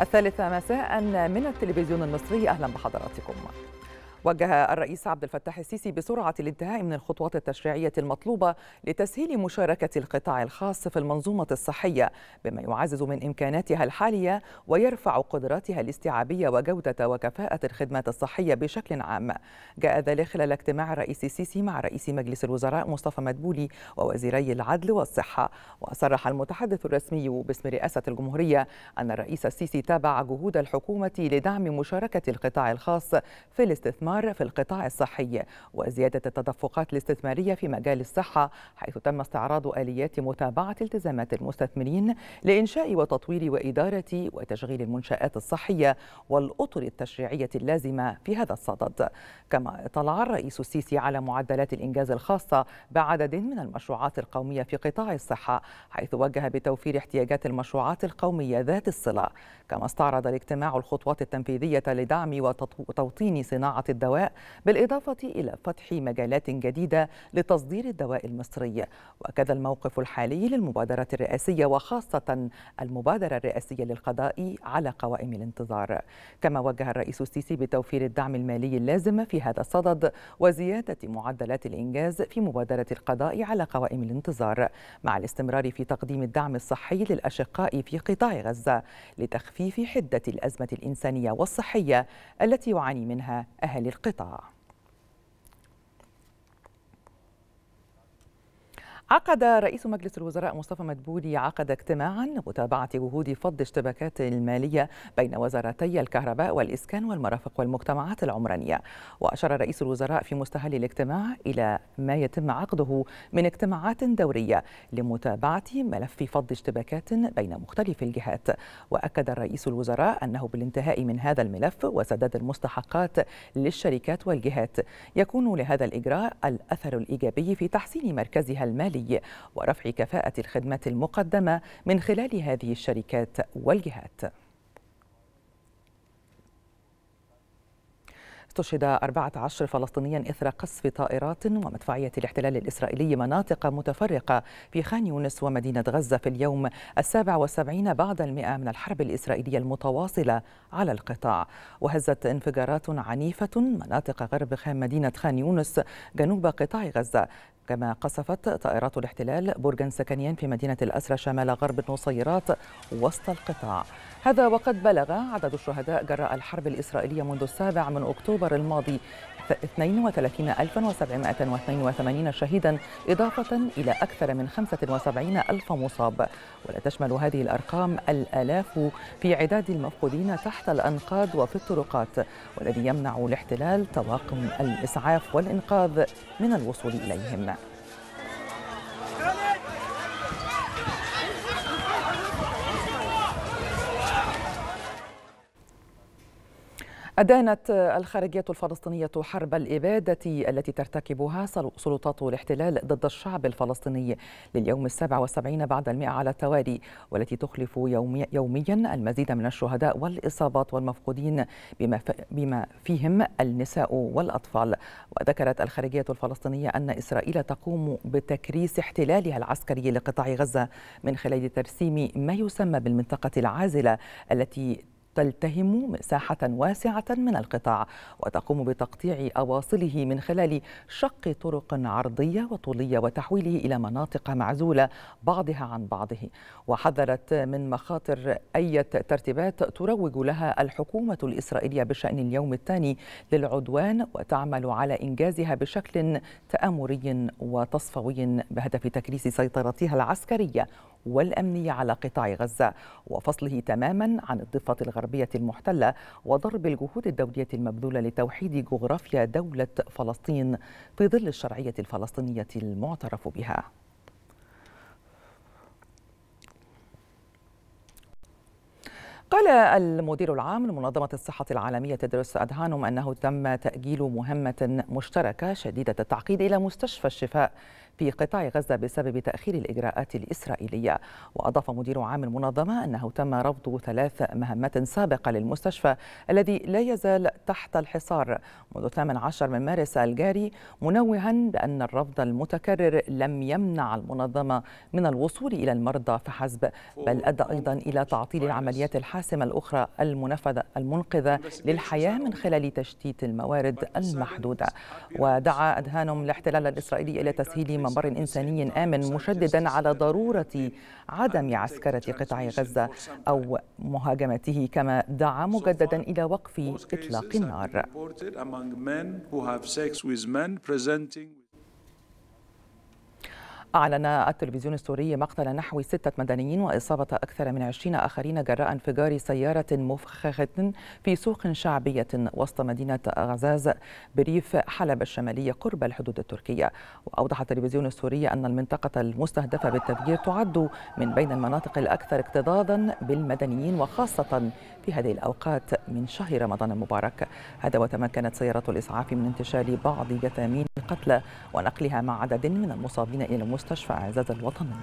الثالثة مساء من التلفزيون المصري أهلا بحضراتكم وجه الرئيس عبد الفتاح السيسي بسرعة الانتهاء من الخطوات التشريعية المطلوبة لتسهيل مشاركة القطاع الخاص في المنظومة الصحية بما يعزز من إمكاناتها الحالية ويرفع قدراتها الاستيعابية وجودة وكفاءة الخدمات الصحية بشكل عام جاء ذلك خلال اجتماع الرئيس السيسي مع رئيس مجلس الوزراء مصطفى مدبولي ووزيري العدل والصحة وصرح المتحدث الرسمي باسم رئاسة الجمهورية أن الرئيس السيسي تابع جهود الحكومة لدعم مشاركة القطاع الخاص في الاستثمار الاستثمار في القطاع الصحي وزيادة التدفقات الاستثمارية في مجال الصحة حيث تم استعراض آليات متابعة التزامات المستثمرين لإنشاء وتطوير وإدارة وتشغيل المنشآت الصحية والأطر التشريعية اللازمة في هذا الصدد كما اطلع الرئيس السيسي على معدلات الإنجاز الخاصة بعدد من المشروعات القومية في قطاع الصحة حيث وجه بتوفير احتياجات المشروعات القومية ذات الصلة كما استعرض الاجتماع الخطوات التنفيذية لدعم وتوطين صناعة الدولة الدواء بالإضافة إلى فتح مجالات جديدة لتصدير الدواء المصري وكذا الموقف الحالي للمبادرة الرئاسية وخاصة المبادرة الرئاسية للقضاء على قوائم الانتظار كما وجه الرئيس السيسي بتوفير الدعم المالي اللازم في هذا الصدد وزيادة معدلات الإنجاز في مبادرة القضاء على قوائم الانتظار مع الاستمرار في تقديم الدعم الصحي للأشقاء في قطاع غزة لتخفيف حدة الأزمة الإنسانية والصحية التي يعاني منها أهالي القطاع عقد رئيس مجلس الوزراء مصطفى مدبولي عقد اجتماعا لمتابعة جهود فض اشتباكات المالية بين وزارتي الكهرباء والإسكان والمرافق والمجتمعات العمرانية وأشار رئيس الوزراء في مستهل الاجتماع إلى ما يتم عقده من اجتماعات دورية لمتابعة ملف فض اشتباكات بين مختلف الجهات وأكد رئيس الوزراء أنه بالانتهاء من هذا الملف وسداد المستحقات للشركات والجهات يكون لهذا الإجراء الأثر الإيجابي في تحسين مركزها المالي المالي ورفع كفاءة الخدمات المقدمة من خلال هذه الشركات والجهات استشهد 14 فلسطينيا إثر قصف طائرات ومدفعية الاحتلال الإسرائيلي مناطق متفرقة في خان يونس ومدينة غزة في اليوم السابع والسبعين بعد المئة من الحرب الإسرائيلية المتواصلة على القطاع وهزت انفجارات عنيفة مناطق غرب خان مدينة خان يونس جنوب قطاع غزة كما قصفت طائرات الاحتلال برجا سكنيا في مدينة الأسرة شمال غرب النصيرات وسط القطاع هذا وقد بلغ عدد الشهداء جراء الحرب الإسرائيلية منذ السابع من أكتوبر الماضي 32782 شهيدا إضافة إلى أكثر من 75 ألف مصاب ولا تشمل هذه الأرقام الآلاف في عداد المفقودين تحت الأنقاض وفي الطرقات والذي يمنع الاحتلال طواقم الإسعاف والإنقاذ من الوصول إليهم أدانت الخارجية الفلسطينية حرب الإبادة التي ترتكبها سلطات الاحتلال ضد الشعب الفلسطيني لليوم السابع والسبعين بعد المئة على التوالي والتي تخلف يومي يوميا المزيد من الشهداء والإصابات والمفقودين بما, بما فيهم النساء والأطفال وذكرت الخارجية الفلسطينية أن إسرائيل تقوم بتكريس احتلالها العسكري لقطاع غزة من خلال ترسيم ما يسمى بالمنطقة العازلة التي تلتهم مساحة واسعة من القطاع وتقوم بتقطيع أواصله من خلال شق طرق عرضية وطولية وتحويله إلى مناطق معزولة بعضها عن بعضه وحذرت من مخاطر أي ترتيبات تروج لها الحكومة الإسرائيلية بشأن اليوم الثاني للعدوان وتعمل على إنجازها بشكل تآمري وتصفوي بهدف تكريس سيطرتها العسكرية والأمنية على قطاع غزة وفصله تماما عن الضفة الغربية المحتلة وضرب الجهود الدولية المبذولة لتوحيد جغرافيا دولة فلسطين في ظل الشرعية الفلسطينية المعترف بها قال المدير العام لمنظمة الصحة العالمية تدرس أدهانم أنه تم تأجيل مهمة مشتركة شديدة التعقيد إلى مستشفى الشفاء في قطاع غزة بسبب تأخير الإجراءات الإسرائيلية وأضاف مدير عام المنظمة أنه تم رفض ثلاث مهمات سابقة للمستشفى الذي لا يزال تحت الحصار منذ 18 من مارس الجاري منوها بأن الرفض المتكرر لم يمنع المنظمة من الوصول إلى المرضى فحسب بل أدى أيضا إلى تعطيل العمليات الحاسمة الأخرى المنفذة المنقذة للحياة من خلال تشتيت الموارد المحدودة ودعا أدهانهم الاحتلال الإسرائيلي إلى تسهيل ممر إنساني آمن مشددا على ضرورة عدم عسكرة قطاع غزة أو مهاجمته كما دعا مجددا إلى وقف إطلاق النار أعلن التلفزيون السوري مقتل نحو ستة مدنيين وإصابة أكثر من عشرين آخرين جراء انفجار سيارة مفخخة في سوق شعبية وسط مدينة غزاز بريف حلب الشمالية قرب الحدود التركية وأوضح التلفزيون السوري أن المنطقة المستهدفة بالتفجير تعد من بين المناطق الأكثر اكتظاظا بالمدنيين وخاصة في هذه الأوقات من شهر رمضان المبارك هذا وتمكنت سيارة الإسعاف من انتشال بعض جثامين القتلى ونقلها مع عدد من المصابين إلى مستشفى عزاز الوطني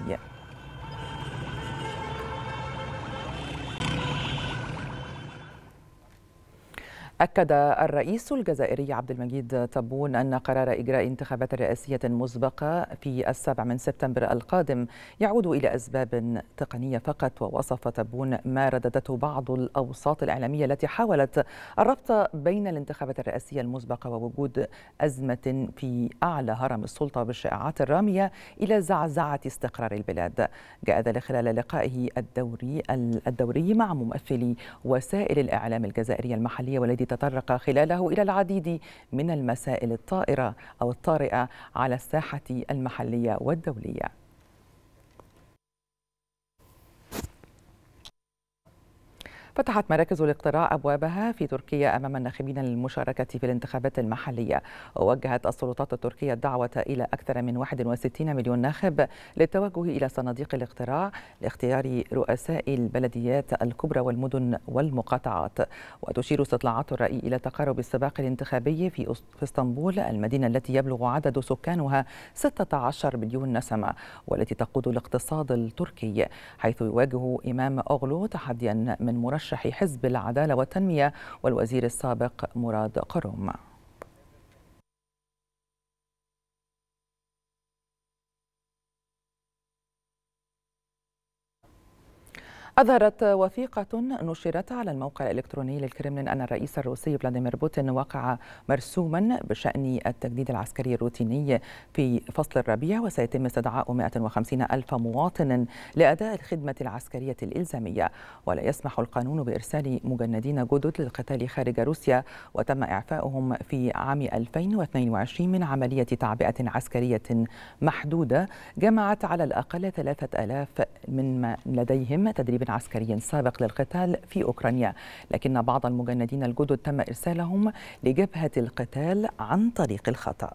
أكد الرئيس الجزائري عبد المجيد تبون أن قرار إجراء انتخابات رئاسية مسبقة في السابع من سبتمبر القادم يعود إلى أسباب تقنية فقط ووصف تبون ما رددته بعض الأوساط الإعلامية التي حاولت الربط بين الانتخابات الرئاسية المسبقة ووجود أزمة في أعلى هرم السلطة بالشائعات الرامية إلى زعزعة استقرار البلاد جاء ذلك خلال لقائه الدوري الدوري مع ممثلي وسائل الإعلام الجزائرية المحلية والذي تطرق خلاله إلى العديد من المسائل الطائرة أو الطارئة على الساحة المحلية والدولية فتحت مراكز الاقتراع أبوابها في تركيا أمام الناخبين للمشاركة في الانتخابات المحلية ووجهت السلطات التركية الدعوة إلى أكثر من 61 مليون ناخب للتوجه إلى صناديق الاقتراع لاختيار رؤساء البلديات الكبرى والمدن والمقاطعات وتشير استطلاعات الرأي إلى تقارب السباق الانتخابي في اسطنبول المدينة التي يبلغ عدد سكانها 16 مليون نسمة والتي تقود الاقتصاد التركي حيث يواجه إمام أغلو تحديا من مرشح مرشح حزب العدالة والتنمية والوزير السابق مراد قروم أظهرت وثيقة نشرت على الموقع الإلكتروني للكرملين أن الرئيس الروسي فلاديمير بوتين وقع مرسوما بشأن التجديد العسكري الروتيني في فصل الربيع وسيتم استدعاء 150 ألف مواطن لأداء الخدمة العسكرية الإلزامية ولا يسمح القانون بإرسال مجندين جدد للقتال خارج روسيا وتم إعفائهم في عام 2022 من عملية تعبئة عسكرية محدودة جمعت على الأقل 3000 من لديهم تدريب تدريب عسكري سابق للقتال في أوكرانيا لكن بعض المجندين الجدد تم إرسالهم لجبهة القتال عن طريق الخطأ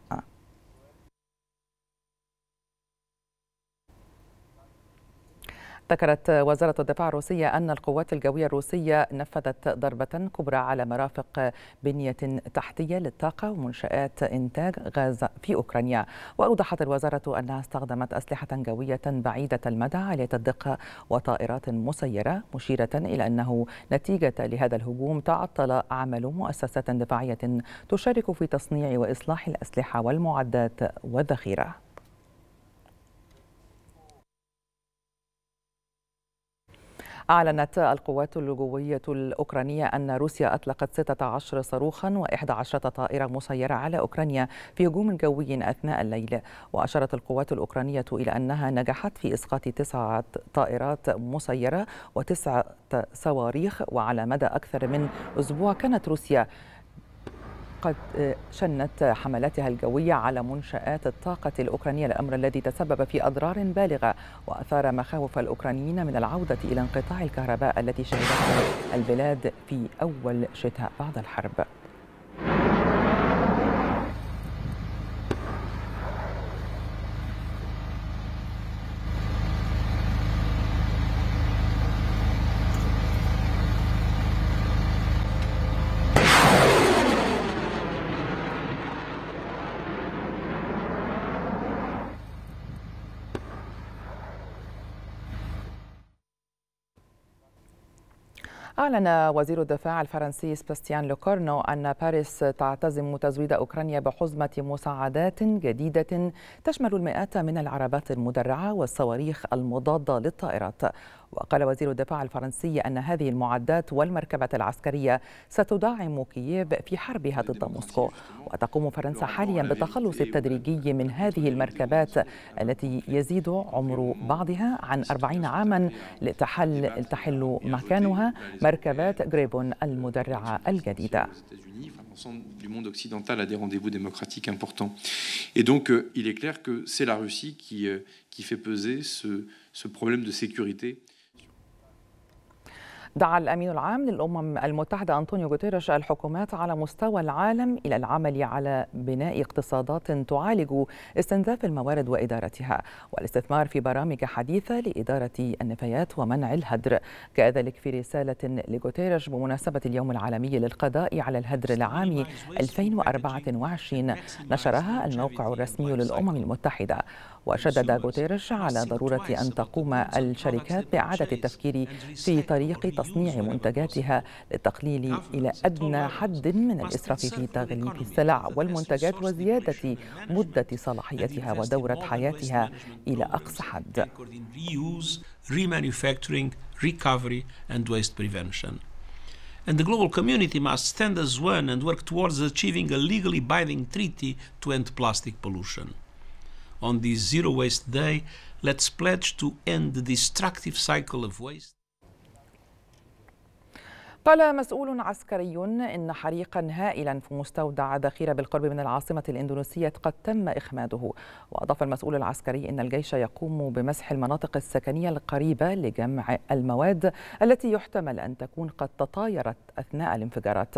ذكرت وزارة الدفاع الروسية أن القوات الجوية الروسية نفذت ضربة كبرى على مرافق بنية تحتية للطاقة ومنشآت إنتاج غاز في أوكرانيا وأوضحت الوزارة أنها استخدمت أسلحة جوية بعيدة المدى عالية الدقة وطائرات مسيرة مشيرة إلى أنه نتيجة لهذا الهجوم تعطل عمل مؤسسات دفاعية تشارك في تصنيع وإصلاح الأسلحة والمعدات والذخيرة أعلنت القوات اللجوية الأوكرانية أن روسيا أطلقت 16 صاروخا و11 طائرة مسيرة على أوكرانيا في هجوم جوي أثناء الليل وأشارت القوات الأوكرانية إلى أنها نجحت في إسقاط تسعة طائرات مسيرة وتسعة صواريخ وعلى مدى أكثر من أسبوع كانت روسيا قد شنت حملاتها الجوية على منشآت الطاقة الأوكرانية الأمر الذي تسبب في أضرار بالغة وأثار مخاوف الأوكرانيين من العودة إلى انقطاع الكهرباء التي شهدتها البلاد في أول شتاء بعد الحرب أعلن وزير الدفاع الفرنسي سباستيان لوكورنو أن باريس تعتزم تزويد أوكرانيا بحزمة مساعدات جديدة تشمل المئات من العربات المدرعة والصواريخ المضادة للطائرات وقال وزير الدفاع الفرنسي أن هذه المعدات والمركبة العسكرية ستدعم كييف في حربها ضد موسكو وتقوم فرنسا حاليا بالتخلص التدريجي من هذه المركبات التي يزيد عمر بعضها عن 40 عاما لتحل مكانها مركبات غريبون المدرعة الجديدة. du monde occidental a des rendez-vous démocratiques importants. Et donc, euh, il est clair que c'est la Russie qui euh, qui fait peser ce, ce problème de sécurité دعا الامين العام للامم المتحده انطونيو غوتيريش الحكومات على مستوى العالم الى العمل على بناء اقتصادات تعالج استنزاف الموارد وادارتها والاستثمار في برامج حديثه لاداره النفايات ومنع الهدر كذلك في رساله لغوتيريش بمناسبه اليوم العالمي للقضاء على الهدر العام 2024 نشرها الموقع الرسمي للامم المتحده وشدد غوتيريش على ضرورة أن تقوم الشركات بإعادة التفكير في طريق تصنيع منتجاتها للتقليل إلى أدنى حد من الإسراف في تغليف السلع والمنتجات وزيادة مدة صلاحيتها ودورة حياتها إلى أقصى حد. remanufacturing, recovery, and waste prevention. And the global community must stand as one and work towards achieving a legally binding treaty to end plastic pollution. on this Zero Waste Day, let's pledge to end the destructive cycle of waste. قال مسؤول عسكري إن حريقا هائلا في مستودع ذخيرة بالقرب من العاصمة الإندونيسية قد تم إخماده وأضاف المسؤول العسكري إن الجيش يقوم بمسح المناطق السكنية القريبة لجمع المواد التي يحتمل أن تكون قد تطايرت أثناء الانفجارات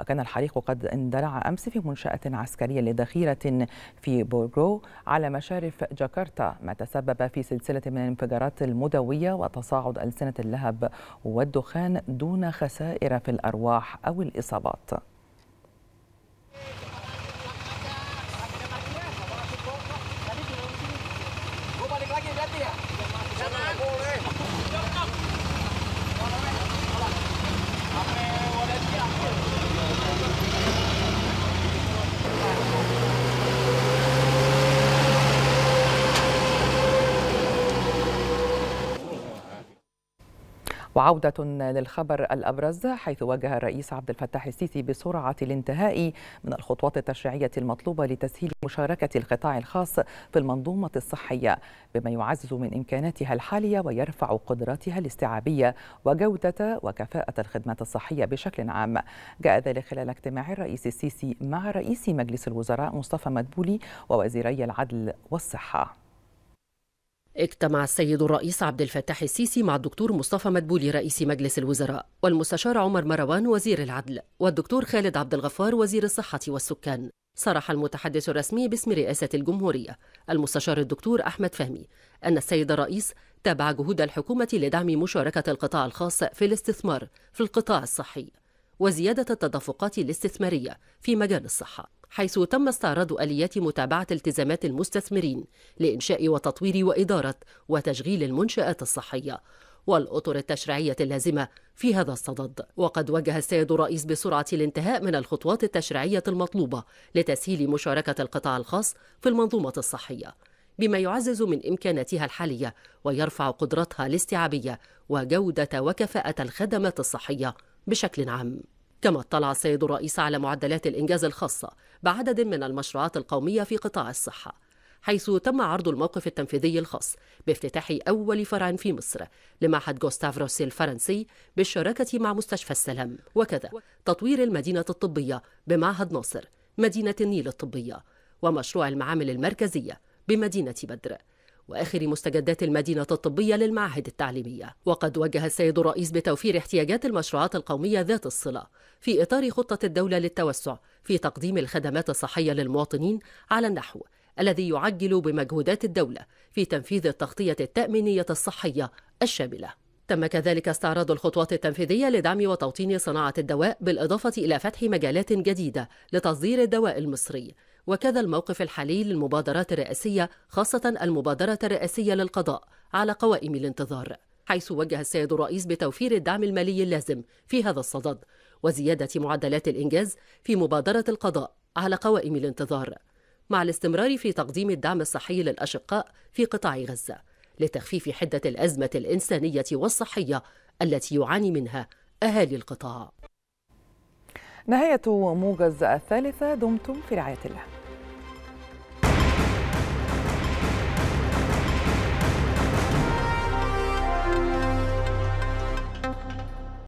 وكان الحريق قد اندلع أمس في منشأة عسكرية لذخيرة في بورغو على مشارف جاكرتا ما تسبب في سلسلة من الانفجارات المدوية وتصاعد ألسنة اللهب والدخان دون خسائر في الأرواح أو الإصابات وعودة للخبر الأبرز حيث واجه الرئيس عبد الفتاح السيسي بسرعة الانتهاء من الخطوات التشريعية المطلوبة لتسهيل مشاركة القطاع الخاص في المنظومة الصحية بما يعزز من إمكاناتها الحالية ويرفع قدراتها الاستيعابية وجودة وكفاءة الخدمات الصحية بشكل عام جاء ذلك خلال اجتماع الرئيس السيسي مع رئيس مجلس الوزراء مصطفى مدبولي ووزيري العدل والصحة اجتمع السيد الرئيس عبد الفتاح السيسي مع الدكتور مصطفى مدبولي رئيس مجلس الوزراء والمستشار عمر مروان وزير العدل والدكتور خالد عبد الغفار وزير الصحة والسكان صرح المتحدث الرسمي باسم رئاسة الجمهورية المستشار الدكتور أحمد فهمي أن السيد الرئيس تابع جهود الحكومة لدعم مشاركة القطاع الخاص في الاستثمار في القطاع الصحي وزيادة التدفقات الاستثمارية في مجال الصحة حيث تم استعراض آليات متابعة التزامات المستثمرين لإنشاء وتطوير وإدارة وتشغيل المنشآت الصحية والأطر التشريعية اللازمة في هذا الصدد وقد وجه السيد الرئيس بسرعة الانتهاء من الخطوات التشريعية المطلوبة لتسهيل مشاركة القطاع الخاص في المنظومة الصحية بما يعزز من إمكاناتها الحالية ويرفع قدرتها الاستيعابية وجودة وكفاءة الخدمات الصحية بشكل عام كما اطلع السيد الرئيس على معدلات الإنجاز الخاصة بعدد من المشروعات القومية في قطاع الصحة حيث تم عرض الموقف التنفيذي الخاص بافتتاح أول فرع في مصر لمعهد جوستاف روسي الفرنسي بالشراكة مع مستشفى السلام وكذا تطوير المدينة الطبية بمعهد ناصر مدينة النيل الطبية ومشروع المعامل المركزية بمدينة بدر وآخر مستجدات المدينة الطبية للمعاهد التعليمية وقد وجه السيد الرئيس بتوفير احتياجات المشروعات القومية ذات الصلة في إطار خطة الدولة للتوسع في تقديم الخدمات الصحية للمواطنين على النحو الذي يعجل بمجهودات الدولة في تنفيذ التغطية التأمينية الصحية الشاملة تم كذلك استعراض الخطوات التنفيذية لدعم وتوطين صناعة الدواء بالإضافة إلى فتح مجالات جديدة لتصدير الدواء المصري وكذا الموقف الحالي للمبادرات الرئاسية خاصة المبادرة الرئاسية للقضاء على قوائم الانتظار حيث وجه السيد الرئيس بتوفير الدعم المالي اللازم في هذا الصدد وزيادة معدلات الإنجاز في مبادرة القضاء على قوائم الانتظار مع الاستمرار في تقديم الدعم الصحي للأشقاء في قطاع غزة لتخفيف حدة الأزمة الإنسانية والصحية التي يعاني منها أهالي القطاع نهاية موجز الثالثة دمتم في رعاية الله